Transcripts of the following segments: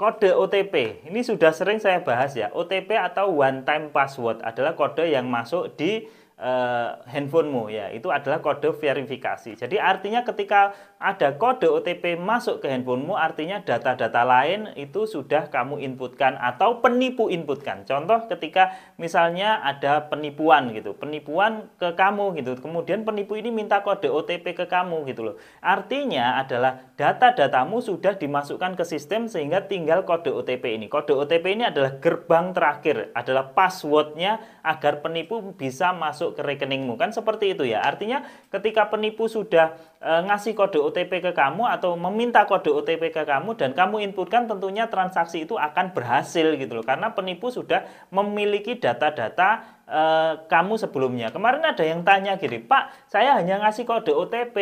Kode OTP, ini sudah sering saya bahas ya. OTP atau one time password adalah kode yang masuk di uh, handphonemu ya itu adalah kode verifikasi jadi artinya ketika ada kode OTP masuk ke handphonemu artinya data-data lain itu sudah kamu inputkan atau penipu inputkan contoh ketika misalnya ada penipuan gitu penipuan ke kamu gitu kemudian penipu ini minta kode OTP ke kamu gitu loh artinya adalah data-datamu sudah dimasukkan ke sistem sehingga tinggal kode OTP ini kode OTP ini adalah gerbang terakhir adalah passwordnya agar penipu bisa masuk masuk ke rekeningmu kan seperti itu ya. Artinya ketika penipu sudah e, ngasih kode OTP ke kamu atau meminta kode OTP ke kamu dan kamu inputkan tentunya transaksi itu akan berhasil gitu loh. Karena penipu sudah memiliki data-data e, kamu sebelumnya. Kemarin ada yang tanya gini, Pak, saya hanya ngasih kode OTP,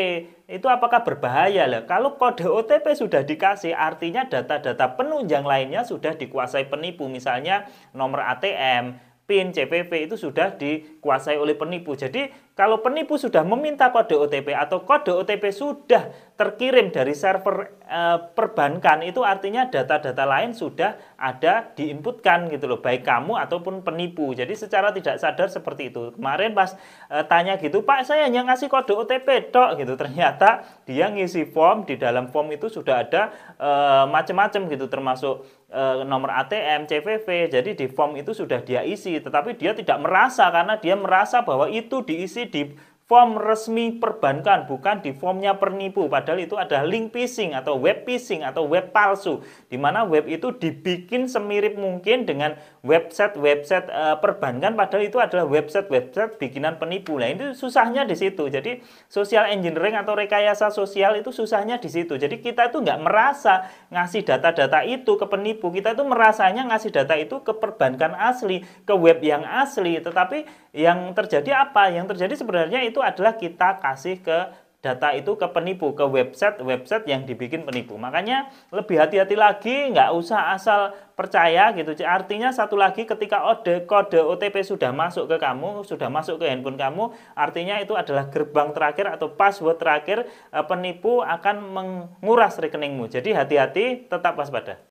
itu apakah berbahaya? Lah, kalau kode OTP sudah dikasih, artinya data-data penunjang lainnya sudah dikuasai penipu, misalnya nomor ATM, PIN CPP itu sudah dikuasai oleh penipu. Jadi kalau penipu sudah meminta kode OTP atau kode OTP sudah terkirim dari server e, perbankan itu artinya data-data lain sudah ada diinputkan gitu loh baik kamu ataupun penipu jadi secara tidak sadar seperti itu kemarin pas e, tanya gitu pak saya hanya ngasih kode OTP dok gitu ternyata dia ngisi form di dalam form itu sudah ada e, eh, macam-macam gitu termasuk e, nomor ATM CVV jadi di form itu sudah dia isi tetapi dia tidak merasa karena dia merasa bahwa itu diisi di form resmi perbankan, bukan di formnya penipu. Padahal itu ada link phishing atau web phishing atau web palsu, di mana web itu dibikin semirip mungkin dengan website-website uh, e, perbankan, padahal itu adalah website-website bikinan penipu. Nah, itu susahnya di situ. Jadi, social engineering atau rekayasa sosial itu susahnya di situ. Jadi, kita itu nggak merasa ngasih data-data itu ke penipu. Kita itu merasanya ngasih data itu ke perbankan asli, ke web yang asli. Tetapi yang terjadi apa? Yang terjadi sebenarnya itu itu adalah kita kasih ke data itu ke penipu, ke website-website yang dibikin penipu. Makanya lebih hati-hati lagi, nggak usah asal percaya gitu. Artinya satu lagi ketika kode, kode OTP sudah masuk ke kamu, sudah masuk ke handphone kamu, artinya itu adalah gerbang terakhir atau password terakhir eh, penipu akan menguras rekeningmu. Jadi hati-hati, tetap waspada.